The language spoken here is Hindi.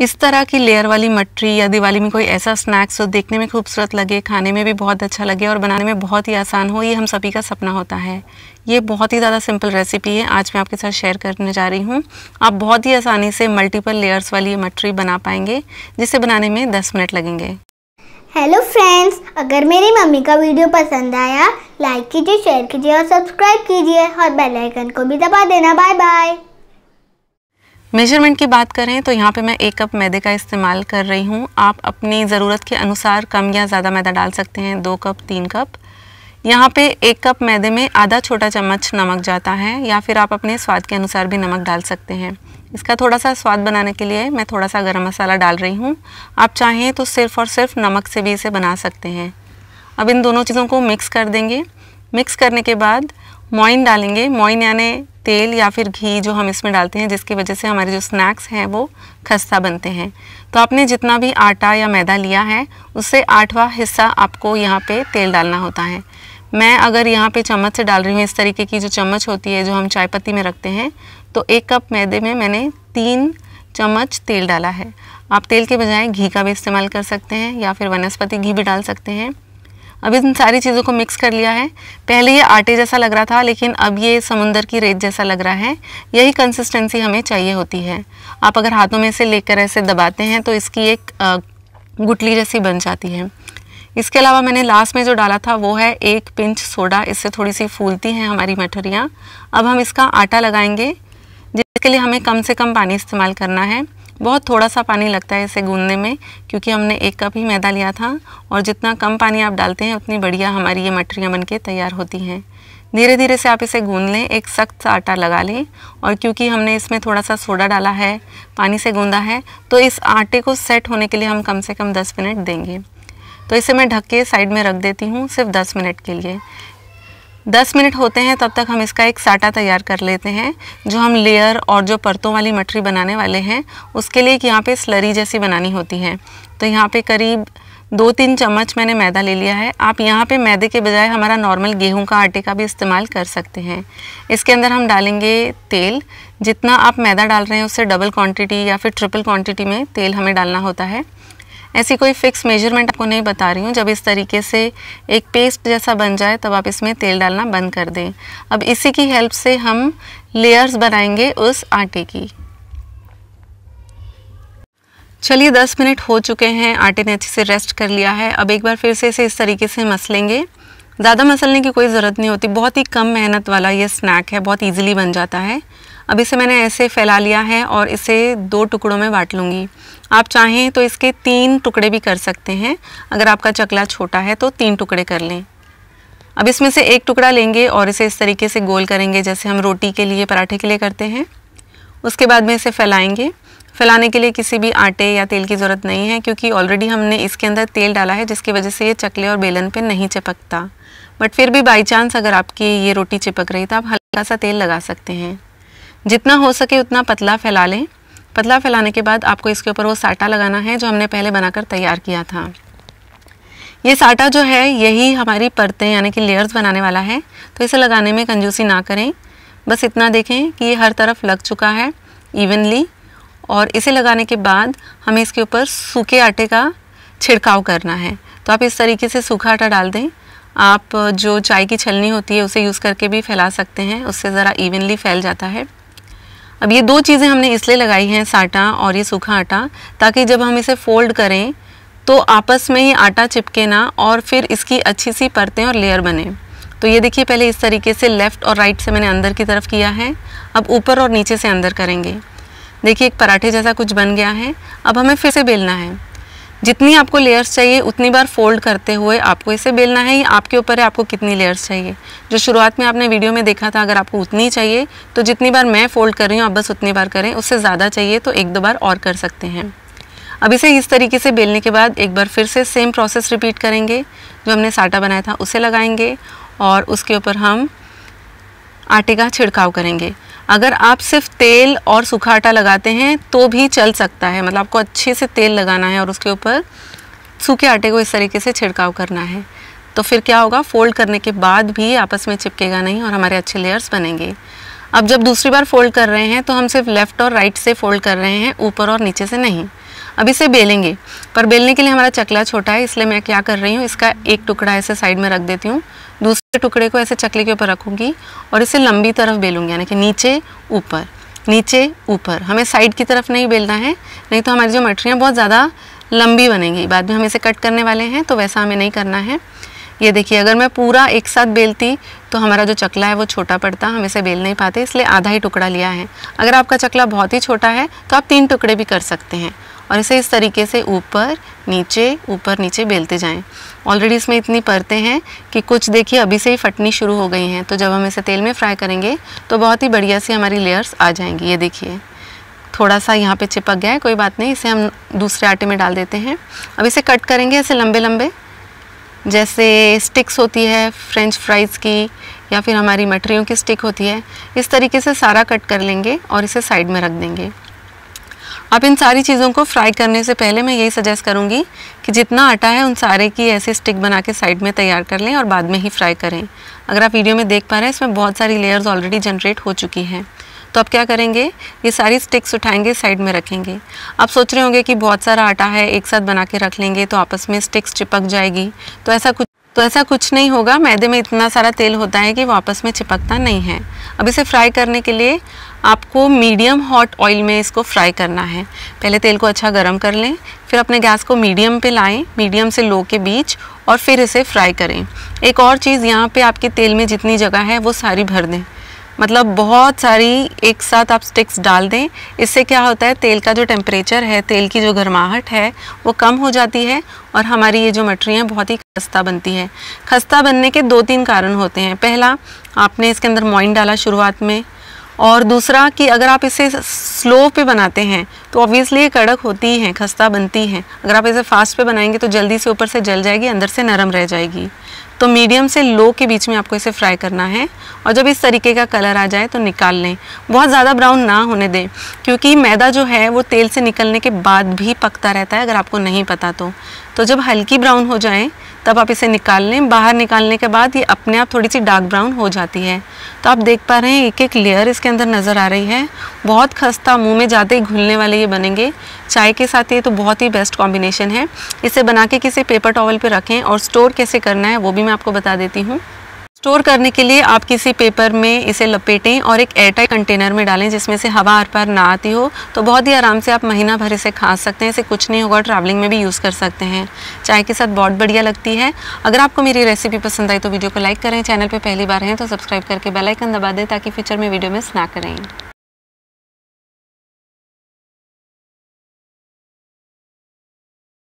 इस तरह की लेयर वाली मटरी या दिवाली में कोई ऐसा स्नैक्स हो देखने में खूबसूरत लगे खाने में भी बहुत अच्छा लगे और बनाने में बहुत ही आसान हो ये हम सभी का सपना होता है ये बहुत ही ज़्यादा सिंपल रेसिपी है आज मैं आपके साथ शेयर करने जा रही हूँ आप बहुत ही आसानी से मल्टीपल लेयर्स वाली ये मटरी बना पाएंगे जिसे बनाने में दस मिनट लगेंगे हेलो फ्रेंड्स अगर मेरी मम्मी का वीडियो पसंद आया लाइक कीजिए शेयर कीजिए और सब्सक्राइब कीजिए और बेल आइकन को भी दबा देना बाय बाय मेजरमेंट की बात करें तो यहाँ पे मैं एक कप मैदे का इस्तेमाल कर रही हूँ आप अपनी ज़रूरत के अनुसार कम या ज़्यादा मैदा डाल सकते हैं दो कप तीन कप यहाँ पे एक कप मैदे में आधा छोटा चम्मच नमक जाता है या फिर आप अपने स्वाद के अनुसार भी नमक डाल सकते हैं इसका थोड़ा सा स्वाद बनाने के लिए मैं थोड़ा सा गर्म मसाला डाल रही हूँ आप चाहें तो सिर्फ़ और सिर्फ नमक से भी इसे बना सकते हैं अब इन दोनों चीज़ों को मिक्स कर देंगे मिक्स करने के बाद मोइन डालेंगे मोइन यानी तेल या फिर घी जो हम इसमें डालते हैं जिसकी वजह से हमारे जो स्नैक्स हैं वो खस्ता बनते हैं तो आपने जितना भी आटा या मैदा लिया है उससे आठवां हिस्सा आपको यहाँ पे तेल डालना होता है मैं अगर यहाँ पे चम्मच से डाल रही हूँ इस तरीके की जो चम्मच होती है जो हम चाय पत्ती में रखते हैं तो एक कप मैदे में मैंने तीन चम्मच तेल डाला है आप तेल के बजाय घी का भी इस्तेमाल कर सकते हैं या फिर वनस्पति घी भी डाल सकते हैं अब इन सारी चीज़ों को मिक्स कर लिया है पहले ये आटे जैसा लग रहा था लेकिन अब ये समुंदर की रेत जैसा लग रहा है यही कंसिस्टेंसी हमें चाहिए होती है आप अगर हाथों में से लेकर ऐसे दबाते हैं तो इसकी एक गुटली जैसी बन जाती है इसके अलावा मैंने लास्ट में जो डाला था वो है एक पिंच सोडा इससे थोड़ी सी फूलती हैं हमारी मठरियाँ अब हम इसका आटा लगाएंगे जिसके लिए हमें कम से कम पानी इस्तेमाल करना है बहुत थोड़ा सा पानी लगता है इसे गूंदने में क्योंकि हमने एक कप ही मैदा लिया था और जितना कम पानी आप डालते हैं उतनी बढ़िया हमारी ये मठरियाँ बन तैयार होती हैं धीरे धीरे से आप इसे गूंद लें एक सख्त सा आटा लगा लें और क्योंकि हमने इसमें थोड़ा सा सोडा डाला है पानी से गूंदा है तो इस आटे को सेट होने के लिए हम कम से कम 10 मिनट देंगे तो इसे मैं ढक के साइड में रख देती हूँ सिर्फ 10 मिनट के लिए दस मिनट होते हैं तब तक हम इसका एक साटा तैयार कर लेते हैं जो हम लेयर और जो परतों वाली मटरी बनाने वाले हैं उसके लिए एक यहाँ पर स्लरी जैसी बनानी होती है तो यहाँ पे करीब दो तीन चम्मच मैंने मैदा ले लिया है आप यहाँ पे मैदे के बजाय हमारा नॉर्मल गेहूं का आटे का भी इस्तेमाल कर सकते हैं इसके अंदर हम डालेंगे तेल जितना आप मैदा डाल रहे हैं उससे डबल क्वांटिटी या फिर ट्रिपल क्वांटिटी में तेल हमें डालना होता है ऐसी कोई फिक्स मेजरमेंट आपको नहीं बता रही हूँ जब इस तरीके से एक पेस्ट जैसा बन जाए तब आप इसमें तेल डालना बंद कर दें अब इसी की हेल्प से हम लेयर्स बनाएंगे उस आटे की चलिए 10 मिनट हो चुके हैं आटे ने अच्छे से रेस्ट कर लिया है अब एक बार फिर से इसे इस तरीके से मसलेंगे ज़्यादा मसलने की कोई ज़रूरत नहीं होती बहुत ही कम मेहनत वाला ये स्नैक है बहुत ईजिली बन जाता है अब इसे मैंने ऐसे फैला लिया है और इसे दो टुकड़ों में बांट लूँगी आप चाहें तो इसके तीन टुकड़े भी कर सकते हैं अगर आपका चकला छोटा है तो तीन टुकड़े कर लें अब इसमें से एक टुकड़ा लेंगे और इसे इस तरीके से गोल करेंगे जैसे हम रोटी के लिए पराठे के लिए करते हैं उसके बाद में इसे फैलाएंगे फैलाने के लिए किसी भी आटे या तेल की ज़रूरत नहीं है क्योंकि ऑलरेडी हमने इसके अंदर तेल डाला है जिसकी वजह से ये चकले और बेलन पे नहीं चिपकता बट फिर भी बाई चांस अगर आपकी ये रोटी चिपक रही तो आप हल्का सा तेल लगा सकते हैं जितना हो सके उतना पतला फैला लें पतला फैलाने के बाद आपको इसके ऊपर वो साटा लगाना है जो हमने पहले बनाकर तैयार किया था ये साटा जो है यही हमारी परतें यानी कि लेयर्स बनाने वाला है तो इसे लगाने में कंजूसी ना करें बस इतना देखें कि ये हर तरफ लग चुका है इवनली और इसे लगाने के बाद हमें इसके ऊपर सूखे आटे का छिड़काव करना है तो आप इस तरीके से सूखा आटा डाल दें आप जो चाय की छलनी होती है उसे यूज़ करके भी फैला सकते हैं उससे ज़रा इवनली फैल जाता है अब ये दो चीज़ें हमने इसलिए लगाई हैं साटा और ये सूखा आटा ताकि जब हम इसे फोल्ड करें तो आपस में ही आटा चिपके ना और फिर इसकी अच्छी सी परतें और लेयर बने तो ये देखिए पहले इस तरीके से लेफ़्ट और राइट से मैंने अंदर की तरफ किया है अब ऊपर और नीचे से अंदर करेंगे देखिए एक पराठे जैसा कुछ बन गया है अब हमें फिर से बेलना है जितनी आपको लेयर्स चाहिए उतनी बार फोल्ड करते हुए आपको इसे बेलना है ये आपके ऊपर है आपको कितनी लेयर्स चाहिए जो शुरुआत में आपने वीडियो में देखा था अगर आपको उतनी चाहिए तो जितनी बार मैं फोल्ड कर रही हूँ आप बस उतनी बार करें उससे ज़्यादा चाहिए तो एक दो बार और कर सकते हैं अब इसे इस तरीके से बेलने के बाद एक बार फिर से सेम प्रोसेस रिपीट करेंगे जो हमने साटा बनाया था उसे लगाएंगे और उसके ऊपर हम आटे का छिड़काव करेंगे अगर आप सिर्फ तेल और सूखा आटा लगाते हैं तो भी चल सकता है मतलब आपको अच्छे से तेल लगाना है और उसके ऊपर सूखे आटे को इस तरीके से छिड़काव करना है तो फिर क्या होगा फोल्ड करने के बाद भी आपस में चिपकेगा नहीं और हमारे अच्छे लेयर्स बनेंगे अब जब दूसरी बार फोल्ड कर रहे हैं तो हम सिर्फ लेफ़्ट और राइट से फोल्ड कर रहे हैं ऊपर और नीचे से नहीं अब इसे बेलेंगे पर बेलने के लिए हमारा चकला छोटा है इसलिए मैं क्या कर रही हूँ इसका एक टुकड़ा ऐसे साइड में रख देती हूँ दूसरे टुकड़े को ऐसे चकले के ऊपर रखूँगी और इसे लंबी तरफ बेलूँगी यानी कि नीचे ऊपर नीचे ऊपर हमें साइड की तरफ नहीं बेलना है नहीं तो हमारी जो मटरियाँ बहुत ज़्यादा लंबी बनेंगी बाद में हम इसे कट करने वाले हैं तो वैसा हमें नहीं करना है ये देखिए अगर मैं पूरा एक साथ बेलती तो हमारा जो चकला है वो छोटा पड़ता हम इसे बेल नहीं पाते इसलिए आधा ही टुकड़ा लिया है अगर आपका चकला बहुत ही छोटा है तो आप तीन टुकड़े भी कर सकते हैं और इसे इस तरीके से ऊपर नीचे ऊपर नीचे बेलते जाएं ऑलरेडी इसमें इतनी परतें हैं कि कुछ देखिए अभी से ही फटनी शुरू हो गई हैं तो जब हम इसे तेल में फ्राई करेंगे तो बहुत ही बढ़िया सी हमारी लेयर्स आ जाएंगी ये देखिए थोड़ा सा यहाँ पे चिपक गया है कोई बात नहीं इसे हम दूसरे आटे में डाल देते हैं अब इसे कट करेंगे ऐसे लंबे लंबे जैसे स्टिक्स होती है फ्रेंच फ्राइज़ की या फिर हमारी मटरियों की स्टिक होती है इस तरीके से सारा कट कर लेंगे और इसे साइड में रख देंगे आप इन सारी चीज़ों को फ्राई करने से पहले मैं यही सजेस्ट करूँगी कि जितना आटा है उन सारे की ऐसी स्टिक बना के साइड में तैयार कर लें और बाद में ही फ्राई करें अगर आप वीडियो में देख पा रहे हैं इसमें बहुत सारी लेयर्स ऑलरेडी जनरेट हो चुकी हैं तो आप क्या करेंगे ये सारी स्टिक्स उठाएंगे साइड में रखेंगे आप सोच रहे होंगे कि बहुत सारा आटा है एक साथ बना के रख लेंगे तो आपस में स्टिक्स चिपक जाएगी तो ऐसा कुछ तो ऐसा कुछ नहीं होगा मैदे में इतना सारा तेल होता है कि वापस में चिपकता नहीं है अब इसे फ्राई करने के लिए आपको मीडियम हॉट ऑयल में इसको फ्राई करना है पहले तेल को अच्छा गर्म कर लें फिर अपने गैस को मीडियम पे लाएं मीडियम से लो के बीच और फिर इसे फ्राई करें एक और चीज़ यहाँ पे आपके तेल में जितनी जगह है वो सारी भर दें मतलब बहुत सारी एक साथ आप स्टिक्स डाल दें इससे क्या होता है तेल का जो टेम्परेचर है तेल की जो गर्माहट है वो कम हो जाती है और हमारी ये जो मटरी बहुत ही खस्ता बनती है खस्ता बनने के दो तीन कारण होते हैं पहला आपने इसके अंदर मोइन डाला शुरुआत में और दूसरा कि अगर आप इसे स्लो पे बनाते हैं तो ऑब्वियसली ये कड़क होती हैं खस्ता बनती हैं अगर आप इसे फास्ट पे बनाएंगे तो जल्दी से ऊपर से जल जाएगी अंदर से नरम रह जाएगी तो मीडियम से लो के बीच में आपको इसे फ्राई करना है और जब इस तरीके का कलर आ जाए तो निकाल लें बहुत ज़्यादा ब्राउन ना होने दें क्योंकि मैदा जो है वो तेल से निकलने के बाद भी पकता रहता है अगर आपको नहीं पता तो तो जब हल्की ब्राउन हो जाए तब आप इसे निकाल लें बाहर निकालने के बाद ये अपने आप थोड़ी सी डार्क ब्राउन हो जाती है तो आप देख पा रहे हैं एक एक लेयर इसके अंदर नज़र आ रही है बहुत खस्ता मुंह में जाते ही घुलने वाले ये बनेंगे चाय के साथ ये तो बहुत ही बेस्ट कॉम्बिनेशन है इसे बना के किसी पेपर टॉवल पर रखें और स्टोर कैसे करना है वो भी मैं आपको बता देती हूँ स्टोर करने के लिए आप किसी पेपर में इसे लपेटें और एक एयरटाइट कंटेनर में डालें जिसमें से हवा आर पार ना आती हो तो बहुत ही आराम से आप महीना भर इसे खा सकते हैं इसे कुछ नहीं होगा ट्रैवलिंग में भी यूज़ कर सकते हैं चाय के साथ बहुत बढ़िया लगती है अगर आपको मेरी रेसिपी पसंद आई तो वीडियो को लाइक करें चैनल पर पहली बार हैं तो सब्सक्राइब करके बेलाइकन दबा दें ताकि फ्यूचर में वीडियो में स्नैक करें